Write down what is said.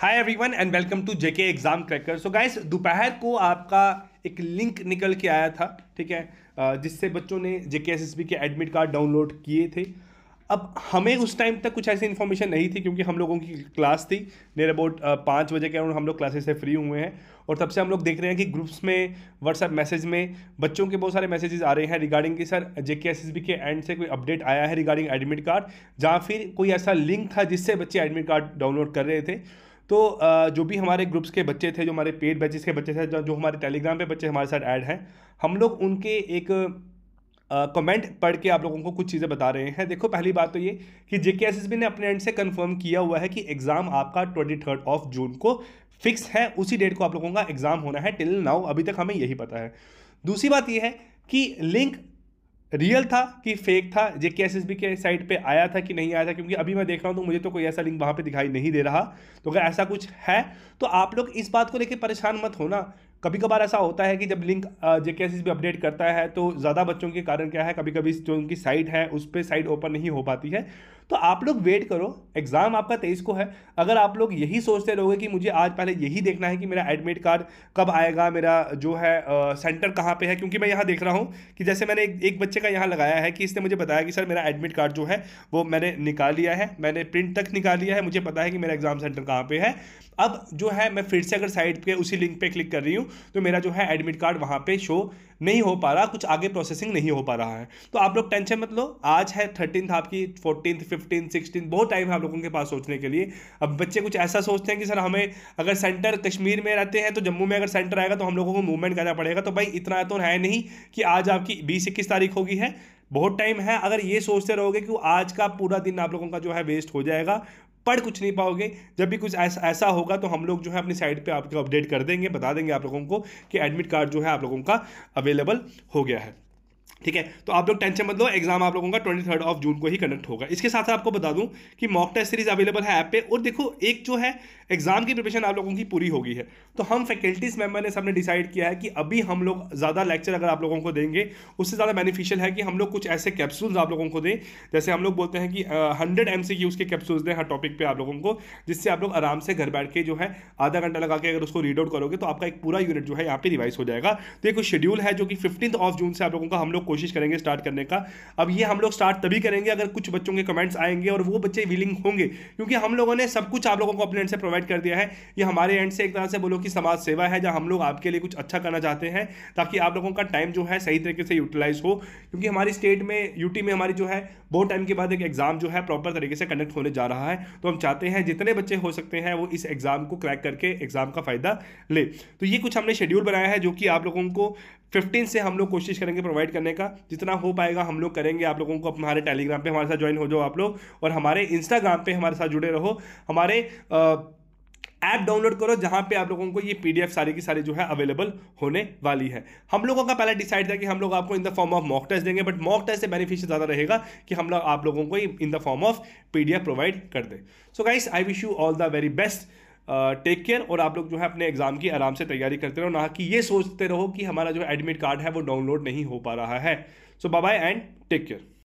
hi everyone and welcome to JK exam cracker so guys दोपहर को आपका एक लिंक निकल के आया था ठीक है जिससे बच्चों ने जेके एसएसबी के एडमिट कार्ड डाउनलोड किए थे अब हमें उस टाइम तक कुछ ऐसी इन्फॉर्मेशन नहीं थी क्योंकि हम लोगों की क्लास थी नियर अबाउट पाँच बजे के हम लोग क्लासेस से फ्री हुए हैं और तब से हम लोग देख रहे हैं कि ग्रुप्स में व्हाट्सएप मैसेज में बच्चों के बहुत सारे मैसेजेस आ रहे हैं रिगार्डिंग कि sir J K S S B के एंड से कोई अपडेट आया है रिगार्डिंग एडमिट कार्ड जहाँ फिर कोई ऐसा लिंक था जिससे बच्चे एडमिट कार्ड डाउनलोड कर रहे थे तो जो भी हमारे ग्रुप्स के बच्चे थे जो हमारे पेड बैचेस के बच्चे थे जो हमारे टेलीग्राम पे बच्चे हमारे साथ ऐड हैं हम लोग उनके एक कमेंट पढ़ के आप लोगों को कुछ चीज़ें बता रहे हैं देखो पहली बात तो ये कि जे ने अपने एंड से कन्फर्म किया हुआ है कि एग्ज़ाम आपका ट्वेंटी थर्ड ऑफ जून को फिक्स है उसी डेट को आप लोगों का एग्ज़ाम होना है टिल नाउ अभी तक हमें यही पता है दूसरी बात यह है कि लिंक रियल था कि फेक था J K S S B के साइट पे आया था कि नहीं आया था क्योंकि अभी मैं देख रहा हूँ तो मुझे तो कोई ऐसा लिंक वहाँ पे दिखाई नहीं दे रहा तो अगर ऐसा कुछ है तो आप लोग इस बात को लेकर परेशान मत होना कभी कभार ऐसा होता है कि जब लिंक जेके एस भी अपडेट करता है तो ज़्यादा बच्चों के कारण क्या है कभी कभी जो उनकी साइट है उस पर साइट ओपन नहीं हो पाती है तो आप लोग वेट करो एग्ज़ाम आपका तेईस को है अगर आप लोग यही सोचते रहोगे कि मुझे आज पहले यही देखना है कि मेरा एडमिट कार्ड कब आएगा मेरा जो है आ, सेंटर कहाँ पे है क्योंकि मैं यहाँ देख रहा हूँ कि जैसे मैंने एक, एक बच्चे का यहाँ लगाया है कि इसने मुझे बताया कि सर मेरा एडमिट कार्ड जो है वो मैंने निकाल लिया है मैंने प्रिंट तक निकाल लिया है मुझे पता है कि मेरा एग्ज़ाम सेंटर कहाँ पर है अब जो है मैं फिर से अगर साइट पर उसी लिंक पर क्लिक कर रही हूँ तो मेरा जो है एडमिट कार्ड वहाँ पे शो नहीं हो पा रहा कुछ आगे प्रोसेसिंग नहीं हो पा रहा है तो आप लोग टेंशन मत लो आज है थर्टीन आपकी फोर्टीन फिफ्टीन सिक्सटीन बहुत टाइम है आप लोगों के पास सोचने के लिए अब बच्चे कुछ ऐसा सोचते हैं कि सर हमें अगर सेंटर कश्मीर में रहते हैं तो जम्मू में अगर सेंटर आएगा तो हम लोगों को मूवमेंट करना पड़ेगा तो भाई इतना तो है नहीं कि आज आपकी बीस इक्कीस तारीख होगी है बहुत टाइम है अगर ये सोचते रहोगे कि आज का पूरा दिन आप लोगों का जो है वेस्ट हो जाएगा पढ़ कुछ नहीं पाओगे जब भी कुछ ऐसा ऐसा होगा तो हम लोग जो है अपनी साइट पे आपको अपडेट कर देंगे बता देंगे आप लोगों को कि एडमिट कार्ड जो है आप लोगों का अवेलेबल हो गया है ठीक है तो आप लोग टेंशन मत लो एग्जाम आप लोगों का ट्वेंटी थर्ड ऑफ जून को ही कंडक्ट होगा इसके साथ साथ आपको बता दूं कि मॉक टेस्ट सीरीज अवेलेबल है ऐप पे और देखो एक जो है एग्जाम की प्रिपरेशन आप लोगों की पूरी होगी है तो हम फैकल्टीज मेंबर ने सबने डिसाइड किया है कि अभी हम लोग ज़्यादा लेक्चर अगर आप लोगों को देंगे उससे ज़्यादा बेनिफिशियल है कि हम लोग कुछ ऐसे कैप्सूल्स आप लोगों को दें जैसे हम लोग बोलते हैं कि हंड्रेड एम सी के कैप्सूल्स दें हर टॉपिक पर आप लोगों को जिससे आप लोग आराम से घर बैठ के जो है आधा घंटा लगा के अगर उसको रीड आउट करोगे तो आपका एक पूरा यूनिट जो है यहाँ पे रिवाइज हो जाएगा तो एक शेड्यूल है जो कि फिफ्टीन ऑफ जून से आप लोगों का हम लोग कोशिश करेंगे स्टार्ट करने का अब ये हम लोग स्टार्ट तभी करेंगे अगर कुछ बच्चों के कमेंट्स आएंगे और वो बच्चे विलिंग होंगे क्योंकि हम लोगों ने सब कुछ आप लोगों को अपने एंड से प्रोवाइड कर दिया है ये हमारे एंड से एक तरह से बोलो कि समाज सेवा है जहाँ हम लोग आपके लिए कुछ अच्छा करना चाहते हैं ताकि आप लोगों का टाइम जो है सही तरीके से यूटिलाइज हो क्योंकि हमारी स्टेट में यूटी में हमारी जो है बहुत टाइम के बाद एक एग्ज़ाम जो है प्रॉपर तरीके से कंडक्ट होने जा रहा है तो हम चाहते हैं जितने बच्चे हो सकते हैं वो इस एग्ज़ाम को क्रैक करके एग्ज़ाम का फ़ायदा ले तो ये कुछ हमने शेड्यूल बनाया है जो कि आप लोगों को फिफ्टीन से हम लोग कोशिश करेंगे प्रोवाइड करने का जितना हो पाएगा हम लोग करेंगे आप लोगों को हमारे टेलीग्राम पे हमारे साथ ज्वाइन हो जाओ आप लोग और हमारे इंस्टाग्राम पे हमारे साथ जुड़े रहो हमारे ऐप डाउनलोड करो जहाँ पे आप लोगों को ये पीडीएफ सारी की सारी जो है अवेलेबल होने वाली है हम लोगों का पहले डिसाइड था कि हम लोग आपको in the form of mock test देंगे बट मॉक टेस्ट से बेनिफिट ज़्यादा रहेगा कि हम लोग आप लोगों को in the form of P provide कर दें so guys I wish you all the very best take care और आप लोग जो है अपने एग्ज़ाम की आराम से तैयारी करते रहो ना कि ये सोचते रहो कि हमारा जो एडमिट कार्ड है वो डाउनलोड नहीं हो पा रहा है so bye and take care